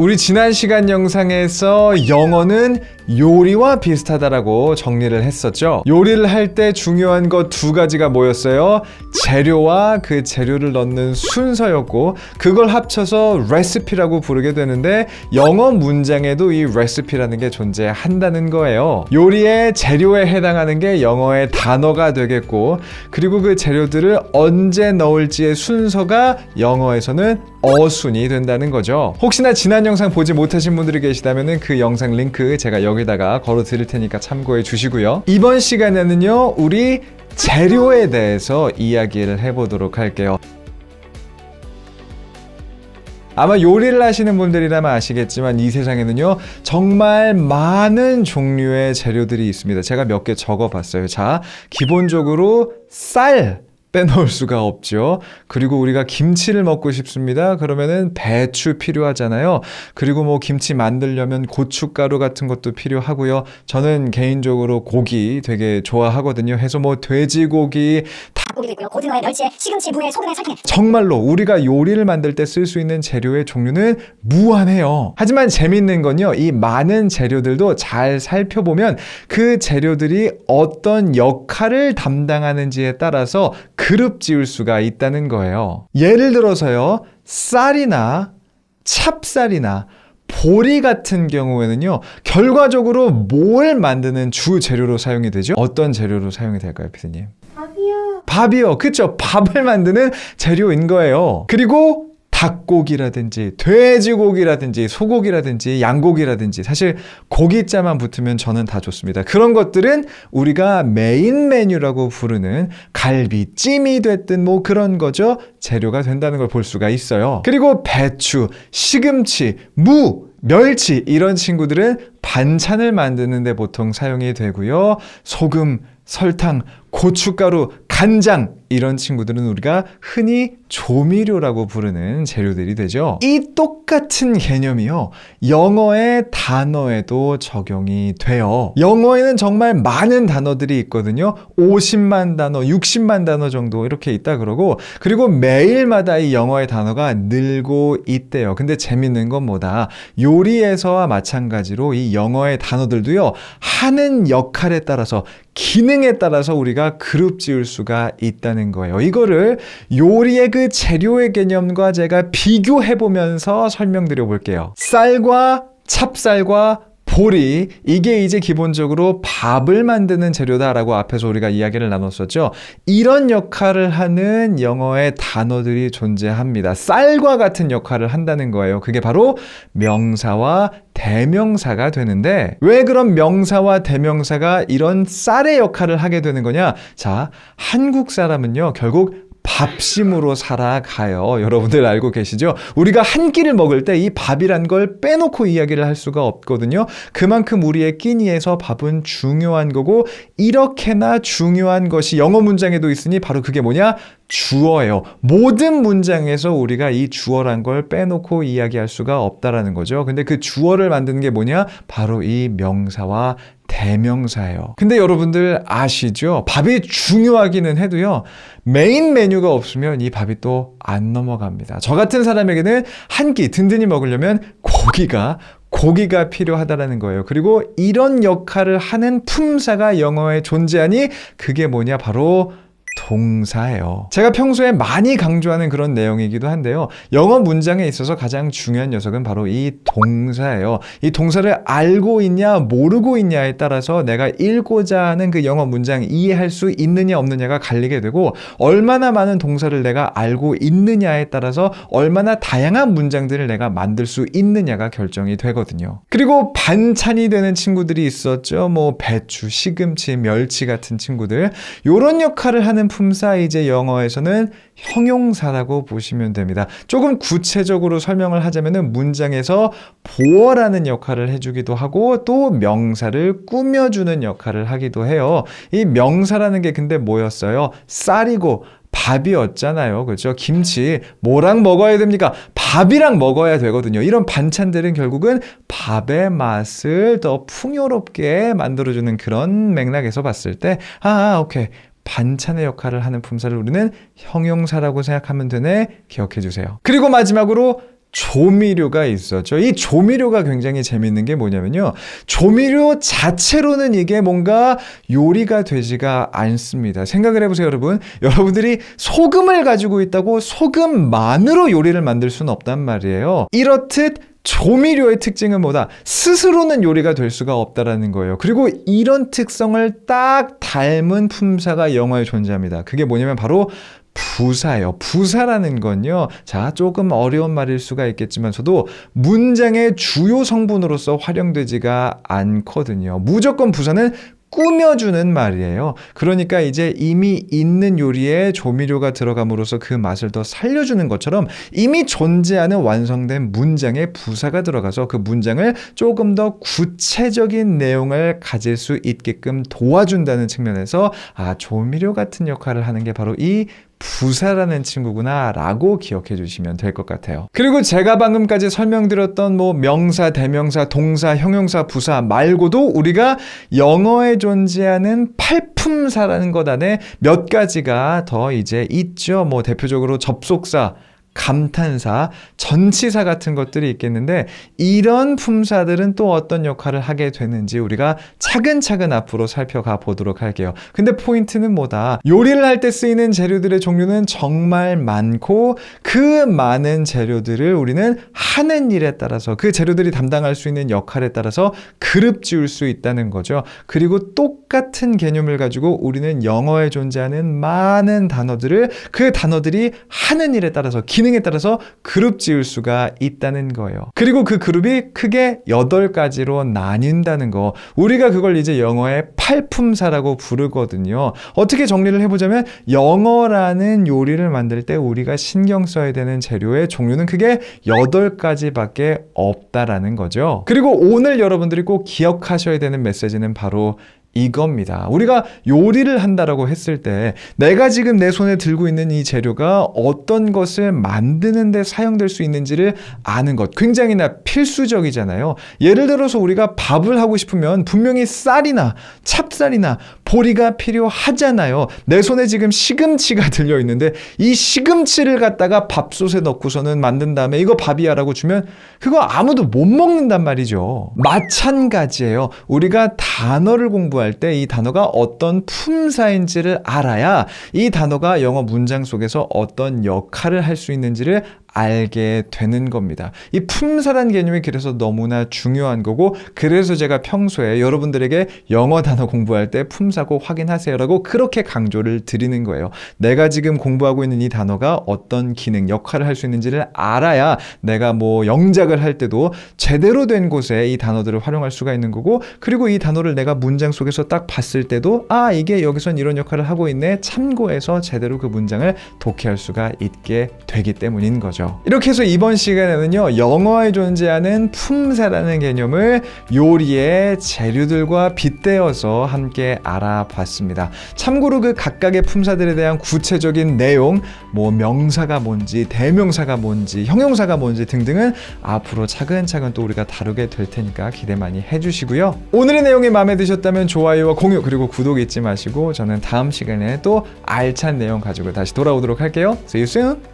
우리 지난 시간 영상에서 영어는 요리와 비슷하다라고 정리를 했었죠. 요리를 할 때 중요한 것 두 가지가 뭐였어요? 재료와 그 재료를 넣는 순서였고 그걸 합쳐서 레시피라고 부르게 되는데 영어 문장에도 이 레시피라는 게 존재한다는 거예요. 요리의 재료에 해당하는 게 영어의 단어가 되겠고 그리고 그 재료들을 언제 넣을지의 순서가 영어에서는 어순이 된다는 거죠. 혹시나 지난 영상 보지 못하신 분들이 계시다면 그 영상 링크 제가 여기 여기다가 걸어 드릴 테니까 참고해 주시고요. 이번 시간에는요, 우리 재료에 대해서 이야기를 해보도록 할게요. 아마 요리를 하시는 분들이라면 아시겠지만 이 세상에는요 정말 많은 종류의 재료들이 있습니다 제가 몇 개 적어봤어요 자 기본적으로 쌀 빼놓을 수가 없죠. 그리고 우리가 김치를 먹고 싶습니다. 그러면은 배추 필요하잖아요. 그리고 뭐 김치 만들려면 고춧가루 같은 것도 필요하고요. 저는 개인적으로 고기 되게 좋아하거든요. 해서 뭐 돼지고기, 닭고기 있고요. 고등어에 멸치에 시금치, 무에 소금에 살팅에 정말로 우리가 요리를 만들 때 쓸 수 있는 재료의 종류는 무한해요. 하지만 재밌는 건요. 이 많은 재료들도 잘 살펴보면 그 재료들이 어떤 역할을 담당하는지에 따라서 그룹 지을 수가 있다는 거예요. 예를 들어서요. 쌀이나 찹쌀이나 보리 같은 경우에는요 결과적으로 뭘 만드는 주 재료로 사용이 되죠? 어떤 재료로 사용이 될까요 피디님? 밥이요. 밥이요. 그쵸. 밥을 만드는 재료인 거예요. 그리고 닭고기라든지 돼지고기라든지 소고기라든지 양고기라든지 사실 고기자만 붙으면 저는 다 좋습니다. 그런 것들은 우리가 메인 메뉴라고 부르는 갈비찜이 됐든 뭐 그런 거죠. 재료가 된다는 걸 볼 수가 있어요. 그리고 배추, 시금치, 무 멸치 이런 친구들은 반찬을 만드는데 보통 사용이 되고요. 소금, 설탕, 고춧가루, 간장 이런 친구들은 우리가 흔히 조미료라고 부르는 재료들이 되죠. 이 똑같은 개념이요. 영어의 단어에도 적용이 돼요. 영어에는 정말 많은 단어들이 있거든요. 50만 단어, 60만 단어 정도 이렇게 있다 그러고 그리고 매일마다 이 영어의 단어가 늘고 있대요. 근데 재밌는 건 뭐다. 요리에서와 마찬가지로 이 영어의 단어들도요. 하는 역할에 따라서 기능에 따라서 우리가 그룹 지을 수가 있다는 있는 거예요. 이거를 요리의 그 재료의 개념과 제가 비교해 보면서 설명드려 볼게요. 쌀과 찹쌀과 보리 이게 이제 기본적으로 밥을 만드는 재료다라고 앞에서 우리가 이야기를 나눴었죠. 이런 역할을 하는 영어의 단어들이 존재합니다. 쌀과 같은 역할을 한다는 거예요. 그게 바로 명사와 대명사가 되는데 왜 그런 명사와 대명사가 이런 쌀의 역할을 하게 되는 거냐? 자, 한국 사람은요. 결국 밥심으로 살아가요. 여러분들 알고 계시죠? 우리가 한 끼를 먹을 때 이 밥이란 걸 빼놓고 이야기를 할 수가 없거든요. 그만큼 우리의 끼니에서 밥은 중요한 거고 이렇게나 중요한 것이 영어 문장에도 있으니 바로 그게 뭐냐? 주어예요. 모든 문장에서 우리가 이 주어란 걸 빼놓고 이야기할 수가 없다라는 거죠. 근데 그 주어를 만드는 게 뭐냐? 바로 이 명사와 대명사예요. 근데 여러분들 아시죠? 밥이 중요하기는 해도요. 메인 메뉴가 없으면 이 밥이 또 안 넘어갑니다. 저 같은 사람에게는 한 끼 든든히 먹으려면 고기가 고기가 필요하다라는 거예요. 그리고 이런 역할을 하는 품사가 영어에 존재하니 그게 뭐냐? 바로 동사예요. 제가 평소에 많이 강조하는 그런 내용이기도 한데요. 영어 문장에 있어서 가장 중요한 녀석은 바로 이 동사예요. 이 동사를 알고 있냐 모르고 있냐에 따라서 내가 읽고자 하는 그 영어 문장 이해할 수 있느냐 없느냐가 갈리게 되고 얼마나 많은 동사를 내가 알고 있느냐에 따라서 얼마나 다양한 문장들을 내가 만들 수 있느냐가 결정이 되거든요. 그리고 반찬이 되는 친구들이 있었죠. 뭐 배추, 시금치, 멸치 같은 친구들. 이런 역할을 하는 품사 이제 영어에서는 형용사라고 보시면 됩니다. 조금 구체적으로 설명을 하자면은 문장에서 보어라는 역할을 해주기도 하고 또 명사를 꾸며주는 역할을 하기도 해요. 이 명사라는 게 근데 뭐였어요? 쌀이고 밥이었잖아요. 그렇죠? 김치 뭐랑 먹어야 됩니까? 밥이랑 먹어야 되거든요. 이런 반찬들은 결국은 밥의 맛을 더 풍요롭게 만들어주는 그런 맥락에서 봤을 때, 아, 오케이. 반찬의 역할을 하는 품사를 우리는 형용사라고 생각하면 되네. 기억해 주세요. 그리고 마지막으로 조미료가 있었죠. 이 조미료가 굉장히 재밌는 게 뭐냐면요. 조미료 자체로는 이게 뭔가 요리가 되지가 않습니다. 생각을 해보세요, 여러분. 여러분들이 소금을 가지고 있다고 소금만으로 요리를 만들 수는 없단 말이에요. 이렇듯 조미료의 특징은 뭐다? 스스로는 요리가 될 수가 없다라는 거예요. 그리고 이런 특성을 딱 닮은 품사가 영어에 존재합니다. 그게 뭐냐면 바로 부사예요. 부사라는 건요. 자, 조금 어려운 말일 수가 있겠지만 저도 문장의 주요 성분으로서 활용되지가 않거든요. 무조건 부사는 꾸며주는 말이에요. 그러니까 이제 이미 있는 요리에 조미료가 들어감으로써 그 맛을 더 살려주는 것처럼 이미 존재하는 완성된 문장에 부사가 들어가서 그 문장을 조금 더 구체적인 내용을 가질 수 있게끔 도와준다는 측면에서 아, 조미료 같은 역할을 하는 게 바로 이 부사라는 친구구나 라고 기억해 주시면 될 것 같아요. 그리고 제가 방금까지 설명드렸던 뭐 명사, 대명사, 동사, 형용사, 부사 말고도 우리가 영어에 존재하는 팔품사라는 것 안에 몇 가지가 더 이제 있죠. 뭐 대표적으로 접속사, 감탄사, 전치사 같은 것들이 있겠는데 이런 품사들은 또 어떤 역할을 하게 되는지 우리가 차근차근 앞으로 살펴가 보도록 할게요. 근데 포인트는 뭐다? 요리를 할 때 쓰이는 재료들의 종류는 정말 많고 그 많은 재료들을 우리는 하는 일에 따라서 그 재료들이 담당할 수 있는 역할에 따라서 그릇 지울수 있다는 거죠. 그리고 똑 똑같은 개념을 가지고 우리는 영어에 존재하는 많은 단어들을 그 단어들이 하는 일에 따라서 기능에 따라서 그룹 지을 수가 있다는 거예요. 그리고 그 그룹이 크게 8가지로 나뉜다는 거. 우리가 그걸 이제 영어의 팔품사라고 부르거든요. 어떻게 정리를 해보자면 영어라는 요리를 만들 때 우리가 신경 써야 되는 재료의 종류는 크게 8가지밖에 없다라는 거죠. 그리고 오늘 여러분들이 꼭 기억하셔야 되는 메시지는 바로 이겁니다. 우리가 요리를 한다라고 했을 때 내가 지금 내 손에 들고 있는 이 재료가 어떤 것을 만드는데 사용될 수 있는지를 아는 것 굉장히나 필수적이잖아요. 예를 들어서 우리가 밥을 하고 싶으면 분명히 쌀이나 찹쌀이나 보리가 필요하잖아요. 내 손에 지금 시금치가 들려 있는데 이 시금치를 갖다가 밥솥에 넣고서는 만든 다음에 이거 밥이야라고 주면 그거 아무도 못 먹는단 말이죠. 마찬가지예요. 우리가 단어를 공부 영어할때이 단어가 어떤 품사인지를 알아야 이 단어가 영어 문장 속에서 어떤 역할을 할 수 있는지를 알게 되는 겁니다. 이 품사란 개념이 그래서 너무나 중요한 거고 그래서 제가 평소에 여러분들에게 영어 단어 공부할 때 품사고 확인하세요라고 그렇게 강조를 드리는 거예요. 내가 지금 공부하고 있는 이 단어가 어떤 기능, 역할을 할 수 있는지를 알아야 내가 뭐 영작을 할 때도 제대로 된 곳에 이 단어들을 활용할 수가 있는 거고 그리고 이 단어를 내가 문장 속에서 딱 봤을 때도 아 이게 여기선 이런 역할을 하고 있네 참고해서 제대로 그 문장을 독해할 수가 있게 되기 때문인 거죠. 거죠. 이렇게 해서 이번 시간에는요, 영어에 존재하는 품새라는 개념을 요리의 재료들과 빗대어서 함께 알아봤습니다. 참고로 그 각각의 품사들에 대한 구체적인 내용, 뭐 명사가 뭔지, 대명사가 뭔지, 형용사가 뭔지 등등은 앞으로 차근차근 또 우리가 다루게 될 테니까 기대 많이 해주시고요. 오늘의 내용이 마음에 드셨다면 좋아요와 공유 그리고 구독 잊지 마시고 저는 다음 시간에 또 알찬 내용 가지고 다시 돌아오도록 할게요. See you soon!